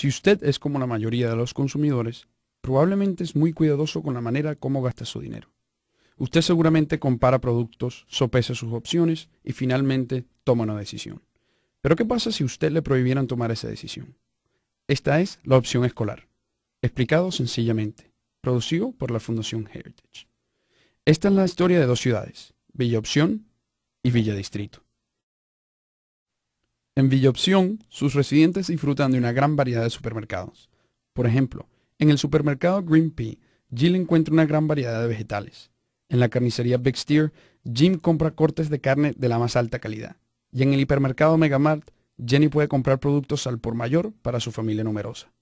Si usted es como la mayoría de los consumidores, probablemente es muy cuidadoso con la manera como gasta su dinero. Usted seguramente compara productos, sopesa sus opciones y finalmente toma una decisión. Pero ¿qué pasa si usted le prohibieran tomar esa decisión? Esta es la opción escolar, explicado sencillamente, producido por la Fundación Heritage. Esta es la historia de dos ciudades, Villa Opción y Villa Distrito. En Villa Opción, sus residentes disfrutan de una gran variedad de supermercados. Por ejemplo, en el supermercado Green Pea, Jill encuentra una gran variedad de vegetales. En la carnicería Steer, Jim compra cortes de carne de la más alta calidad. Y en el hipermercado Megamart, Jenny puede comprar productos al por mayor para su familia numerosa.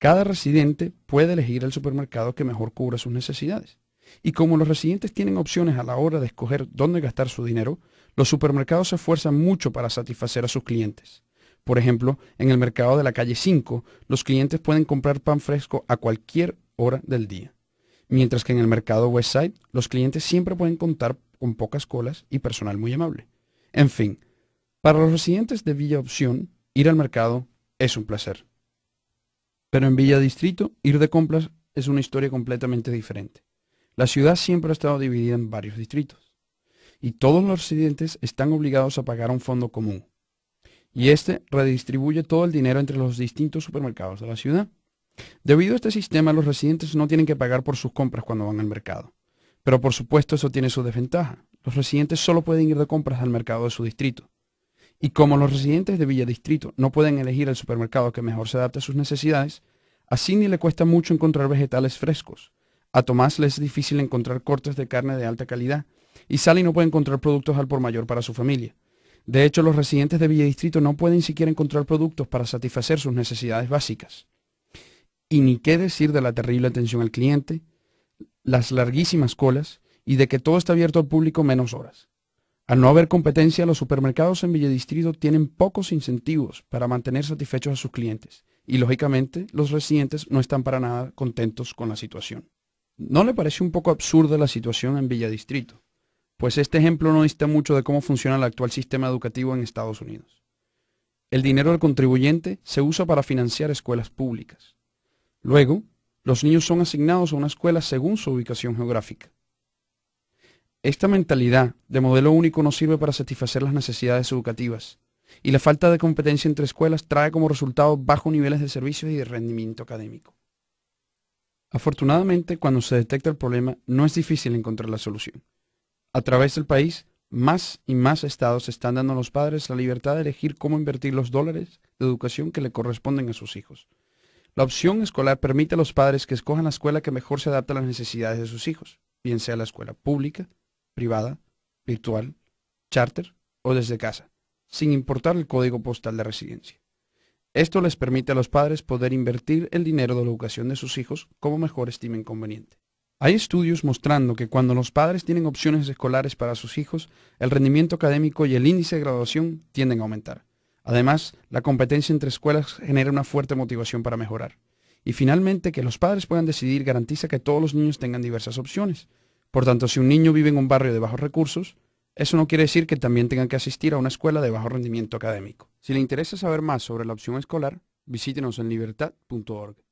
Cada residente puede elegir el supermercado que mejor cubra sus necesidades. Y como los residentes tienen opciones a la hora de escoger dónde gastar su dinero, los supermercados se esfuerzan mucho para satisfacer a sus clientes. Por ejemplo, en el mercado de la calle 5, los clientes pueden comprar pan fresco a cualquier hora del día. Mientras que en el mercado Westside, los clientes siempre pueden contar con pocas colas y personal muy amable. En fin, para los residentes de Villa Opción, ir al mercado es un placer. Pero en Villa Distrito, ir de compras es una historia completamente diferente. La ciudad siempre ha estado dividida en varios distritos y todos los residentes están obligados a pagar un fondo común. Y este redistribuye todo el dinero entre los distintos supermercados de la ciudad. Debido a este sistema, los residentes no tienen que pagar por sus compras cuando van al mercado. Pero por supuesto eso tiene su desventaja. Los residentes solo pueden ir de compras al mercado de su distrito. Y como los residentes de Villa Distrito no pueden elegir el supermercado que mejor se adapte a sus necesidades, así ni le cuesta mucho encontrar vegetales frescos, a Tomás le es difícil encontrar cortes de carne de alta calidad y Sally no puede encontrar productos al por mayor para su familia. De hecho, los residentes de Villa Distrito no pueden siquiera encontrar productos para satisfacer sus necesidades básicas. Y ni qué decir de la terrible atención al cliente, las larguísimas colas y de que todo está abierto al público menos horas. Al no haber competencia, los supermercados en distrito tienen pocos incentivos para mantener satisfechos a sus clientes y lógicamente los residentes no están para nada contentos con la situación. ¿No le parece un poco absurda la situación en Villa Distrito? Pues este ejemplo no dista mucho de cómo funciona el actual sistema educativo en Estados Unidos. El dinero del contribuyente se usa para financiar escuelas públicas. Luego, los niños son asignados a una escuela según su ubicación geográfica. Esta mentalidad de modelo único no sirve para satisfacer las necesidades educativas, y la falta de competencia entre escuelas trae como resultado bajos niveles de servicios y de rendimiento académico. Afortunadamente, cuando se detecta el problema, no es difícil encontrar la solución. A través del país, más y más estados están dando a los padres la libertad de elegir cómo invertir los dólares de educación que le corresponden a sus hijos. La opción escolar permite a los padres que escojan la escuela que mejor se adapta a las necesidades de sus hijos, bien sea la escuela pública, privada, virtual, charter o desde casa, sin importar el código postal de residencia. Esto les permite a los padres poder invertir el dinero de la educación de sus hijos como mejor estimen conveniente. Hay estudios mostrando que cuando los padres tienen opciones escolares para sus hijos, el rendimiento académico y el índice de graduación tienden a aumentar. Además, la competencia entre escuelas genera una fuerte motivación para mejorar. Y finalmente, que los padres puedan decidir garantiza que todos los niños tengan diversas opciones. Por tanto, si un niño vive en un barrio de bajos recursos, eso no quiere decir que también tengan que asistir a una escuela de bajo rendimiento académico. Si le interesa saber más sobre la opción escolar, visítenos en libertad.org.